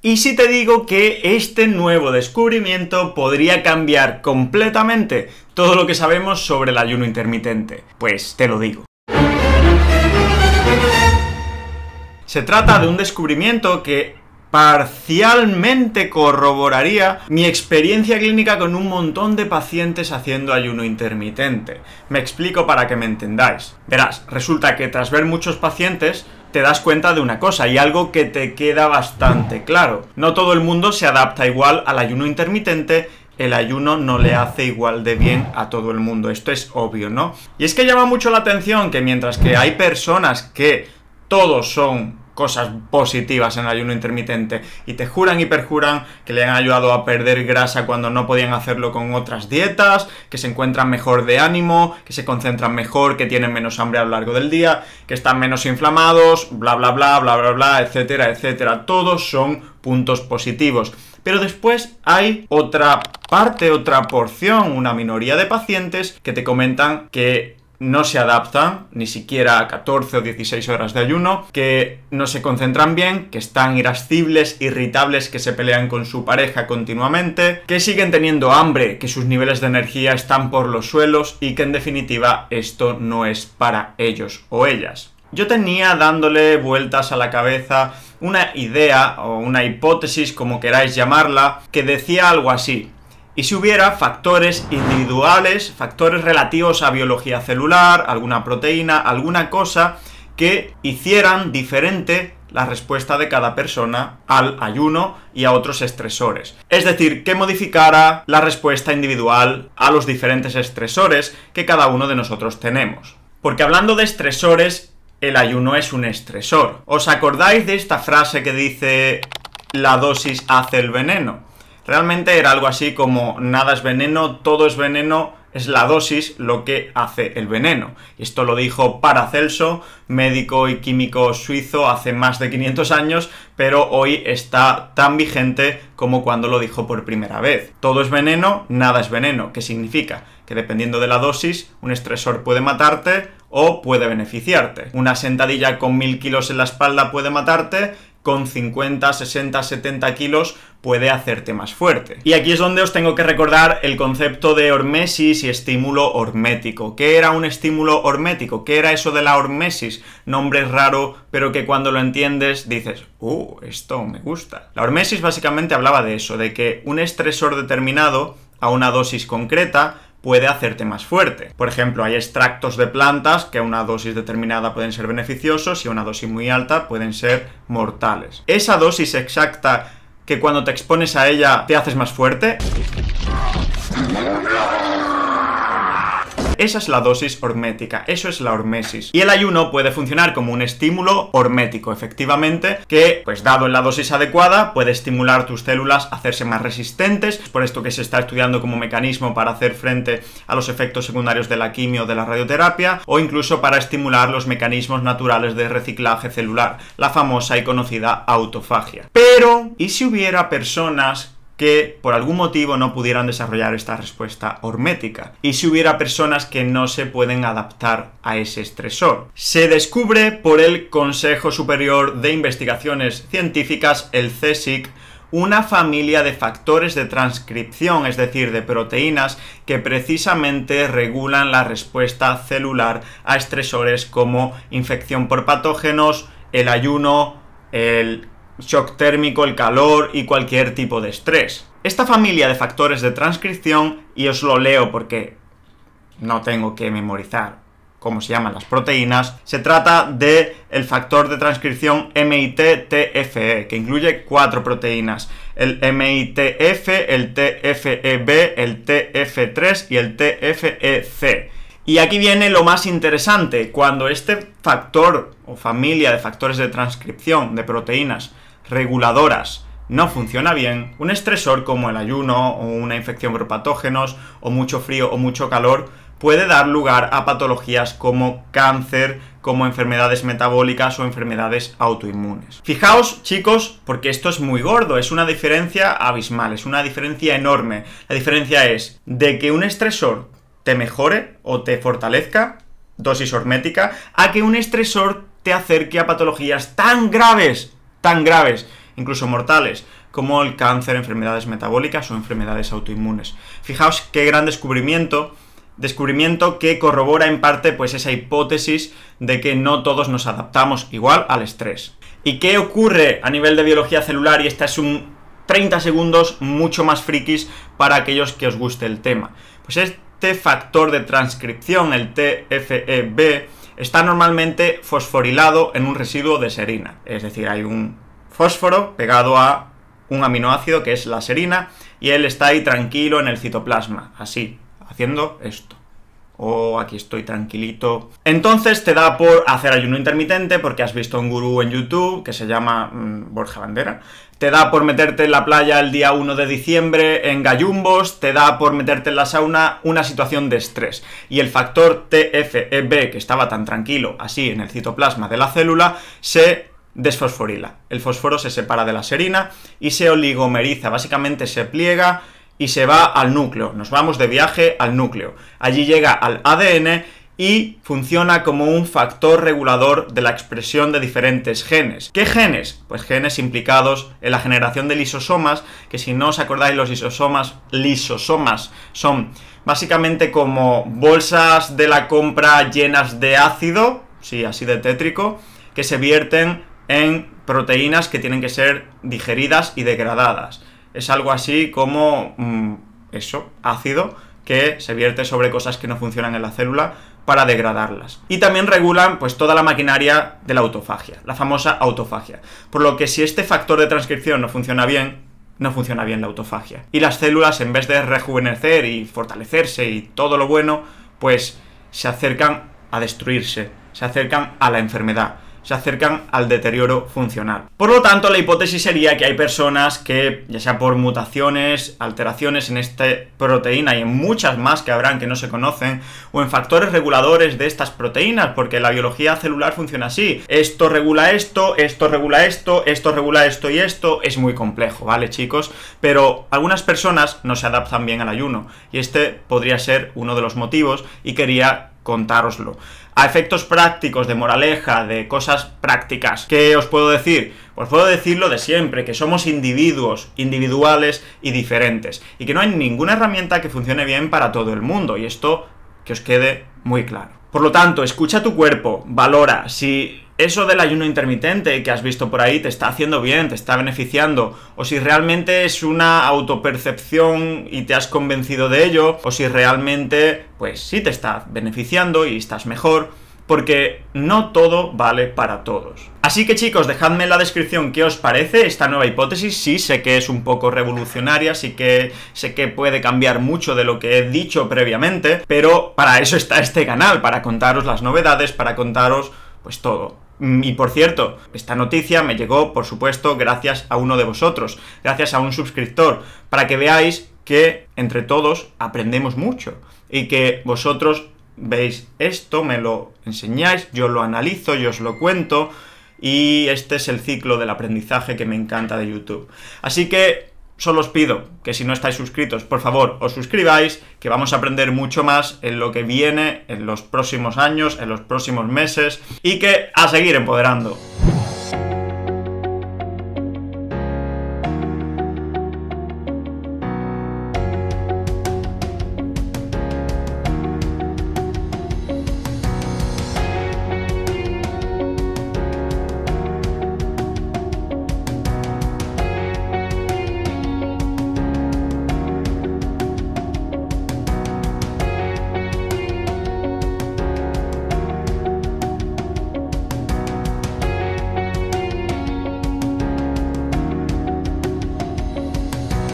¿Y si te digo que este nuevo descubrimiento podría cambiar completamente todo lo que sabemos sobre el ayuno intermitente? Pues te lo digo. Se trata de un descubrimiento que parcialmente corroboraría mi experiencia clínica con un montón de pacientes haciendo ayuno intermitente. Me explico para que me entendáis. Verás, resulta que tras ver muchos pacientes, te das cuenta de una cosa y algo que te queda bastante claro. No todo el mundo se adapta igual al ayuno intermitente, el ayuno no le hace igual de bien a todo el mundo, esto es obvio, ¿no? Y es que llama mucho la atención que mientras que hay personas que todos son cosas positivas en ayuno intermitente y te juran y perjuran que le han ayudado a perder grasa cuando no podían hacerlo con otras dietas, que se encuentran mejor de ánimo, que se concentran mejor, que tienen menos hambre a lo largo del día, que están menos inflamados, bla bla bla, bla bla bla, etcétera, etcétera. Todos son puntos positivos. Pero después hay otra parte, otra porción, una minoría de pacientes que te comentan que no se adaptan ni siquiera a 14 o 16 horas de ayuno, que no se concentran bien, que están irascibles, irritables, que se pelean con su pareja continuamente, que siguen teniendo hambre, que sus niveles de energía están por los suelos y que en definitiva esto no es para ellos o ellas. Yo tenía dándole vueltas a la cabeza una idea o una hipótesis, como queráis llamarla, que decía algo así y si hubiera factores individuales, factores relativos a biología celular, alguna proteína, alguna cosa que hicieran diferente la respuesta de cada persona al ayuno y a otros estresores. Es decir, que modificara la respuesta individual a los diferentes estresores que cada uno de nosotros tenemos. Porque hablando de estresores, el ayuno es un estresor. ¿Os acordáis de esta frase que dice la dosis hace el veneno? Realmente era algo así como nada es veneno, todo es veneno, es la dosis lo que hace el veneno. Esto lo dijo Paracelso, médico y químico suizo, hace más de 500 años, pero hoy está tan vigente como cuando lo dijo por primera vez. Todo es veneno, nada es veneno. ¿Qué significa? Que dependiendo de la dosis, un estresor puede matarte o puede beneficiarte. Una sentadilla con mil kilos en la espalda puede matarte con 50, 60, 70 kilos puede hacerte más fuerte. Y aquí es donde os tengo que recordar el concepto de hormesis y estímulo hormético. ¿Qué era un estímulo hormético? ¿Qué era eso de la hormesis? Nombre raro, pero que cuando lo entiendes dices, ¡uh, esto me gusta! La hormesis básicamente hablaba de eso, de que un estresor determinado a una dosis concreta puede hacerte más fuerte. Por ejemplo, hay extractos de plantas que a una dosis determinada pueden ser beneficiosos y a una dosis muy alta pueden ser mortales. Esa dosis exacta que cuando te expones a ella te haces más fuerte. Esa es la dosis hormética, eso es la hormesis. Y el ayuno puede funcionar como un estímulo hormético, efectivamente, que, pues dado en la dosis adecuada, puede estimular tus células a hacerse más resistentes, por esto que se está estudiando como mecanismo para hacer frente a los efectos secundarios de la quimio o de la radioterapia, o incluso para estimular los mecanismos naturales de reciclaje celular, la famosa y conocida autofagia. Pero, ¿y si hubiera personas que por algún motivo no pudieran desarrollar esta respuesta hormética y si hubiera personas que no se pueden adaptar a ese estresor. Se descubre por el Consejo Superior de Investigaciones Científicas, el CSIC, una familia de factores de transcripción, es decir, de proteínas que precisamente regulan la respuesta celular a estresores como infección por patógenos, el ayuno, el shock térmico, el calor y cualquier tipo de estrés. Esta familia de factores de transcripción, y os lo leo porque no tengo que memorizar cómo se llaman las proteínas, se trata de el factor de transcripción mit e, que incluye cuatro proteínas, el MITF, el TFEB, el TF3 y el TFEC. Y aquí viene lo más interesante, cuando este factor o familia de factores de transcripción de proteínas reguladoras no funciona bien, un estresor como el ayuno o una infección por patógenos o mucho frío o mucho calor puede dar lugar a patologías como cáncer, como enfermedades metabólicas o enfermedades autoinmunes. Fijaos, chicos, porque esto es muy gordo, es una diferencia abismal, es una diferencia enorme. La diferencia es de que un estresor te mejore o te fortalezca, dosis hormética, a que un estresor te acerque a patologías tan graves tan graves, incluso mortales, como el cáncer, enfermedades metabólicas o enfermedades autoinmunes. Fijaos qué gran descubrimiento, descubrimiento que corrobora en parte pues esa hipótesis de que no todos nos adaptamos igual al estrés. ¿Y qué ocurre a nivel de biología celular? Y esta es un 30 segundos mucho más frikis para aquellos que os guste el tema. Pues este factor de transcripción, el TFEB, está normalmente fosforilado en un residuo de serina. Es decir, hay un fósforo pegado a un aminoácido que es la serina y él está ahí tranquilo en el citoplasma, así, haciendo esto. Oh, aquí estoy tranquilito. Entonces te da por hacer ayuno intermitente porque has visto un gurú en YouTube que se llama mm, Borja Bandera. Te da por meterte en la playa el día 1 de diciembre en gallumbos, te da por meterte en la sauna una situación de estrés. Y el factor TFEB, que estaba tan tranquilo así en el citoplasma de la célula, se desfosforila. El fósforo se separa de la serina y se oligomeriza, básicamente se pliega y se va al núcleo. Nos vamos de viaje al núcleo. Allí llega al ADN y funciona como un factor regulador de la expresión de diferentes genes. ¿Qué genes? Pues genes implicados en la generación de lisosomas, que si no os acordáis los lisosomas, lisosomas son básicamente como bolsas de la compra llenas de ácido, sí, así de tétrico, que se vierten en proteínas que tienen que ser digeridas y degradadas es algo así como mm, eso, ácido, que se vierte sobre cosas que no funcionan en la célula para degradarlas. Y también regulan pues toda la maquinaria de la autofagia, la famosa autofagia. Por lo que si este factor de transcripción no funciona bien, no funciona bien la autofagia. Y las células en vez de rejuvenecer y fortalecerse y todo lo bueno, pues se acercan a destruirse, se acercan a la enfermedad se acercan al deterioro funcional. Por lo tanto, la hipótesis sería que hay personas que, ya sea por mutaciones, alteraciones en esta proteína y en muchas más que habrán que no se conocen, o en factores reguladores de estas proteínas, porque la biología celular funciona así. Esto regula esto, esto regula esto, esto regula esto y esto. Es muy complejo, ¿vale, chicos? Pero algunas personas no se adaptan bien al ayuno, y este podría ser uno de los motivos, y quería contároslo. A efectos prácticos, de moraleja, de cosas prácticas, ¿qué os puedo decir? Os puedo decirlo de siempre, que somos individuos, individuales y diferentes, y que no hay ninguna herramienta que funcione bien para todo el mundo, y esto que os quede muy claro. Por lo tanto, escucha tu cuerpo, valora si eso del ayuno intermitente que has visto por ahí te está haciendo bien, te está beneficiando, o si realmente es una autopercepción y te has convencido de ello, o si realmente, pues sí te está beneficiando y estás mejor. Porque no todo vale para todos. Así que chicos, dejadme en la descripción qué os parece esta nueva hipótesis. Sí, sé que es un poco revolucionaria, sí que sé que puede cambiar mucho de lo que he dicho previamente, pero para eso está este canal, para contaros las novedades, para contaros pues todo. Mm, y por cierto, esta noticia me llegó, por supuesto, gracias a uno de vosotros, gracias a un suscriptor, para que veáis que entre todos aprendemos mucho y que vosotros veis esto, me lo enseñáis, yo lo analizo, yo os lo cuento y este es el ciclo del aprendizaje que me encanta de YouTube. Así que solo os pido que si no estáis suscritos, por favor, os suscribáis, que vamos a aprender mucho más en lo que viene, en los próximos años, en los próximos meses, y que a seguir empoderando.